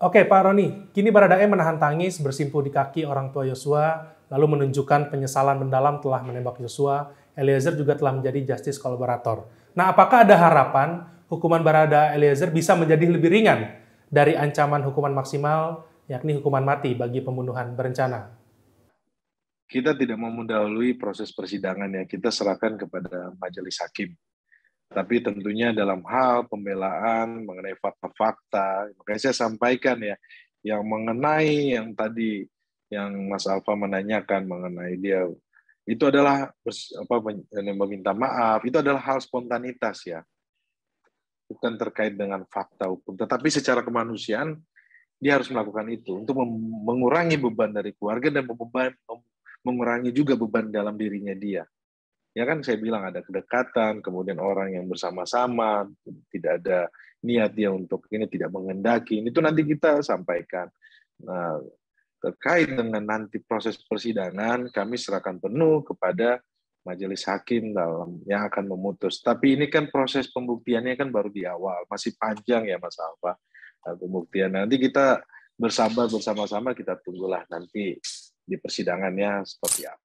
Oke Pak Roni, kini Baradae menahan tangis bersimpu di kaki orang tua Yosua, lalu menunjukkan penyesalan mendalam telah menembak Yosua. Eliezer juga telah menjadi justice kolaborator. Nah apakah ada harapan hukuman Barada Eliezer bisa menjadi lebih ringan dari ancaman hukuman maksimal, yakni hukuman mati bagi pembunuhan berencana? Kita tidak mau mendahului proses persidangan yang kita serahkan kepada majelis hakim tapi tentunya dalam hal pembelaan mengenai fakta-fakta makanya saya sampaikan ya yang mengenai yang tadi yang Mas Alfa menanyakan mengenai dia itu adalah apa meminta maaf itu adalah hal spontanitas ya bukan terkait dengan fakta hukum tetapi secara kemanusiaan dia harus melakukan itu untuk mengurangi beban dari keluarga dan mengurangi juga beban dalam dirinya dia ya kan saya bilang ada kedekatan, kemudian orang yang bersama-sama, tidak ada niat dia untuk ini tidak mengendaki, Ini tuh nanti kita sampaikan. Nah, terkait dengan nanti proses persidangan, kami serahkan penuh kepada majelis hakim dalam yang akan memutus. Tapi ini kan proses pembuktiannya kan baru di awal, masih panjang ya Mas Alfa eh, pembuktian. Nanti kita bersabar bersama-sama kita tunggulah nanti di persidangannya seperti apa.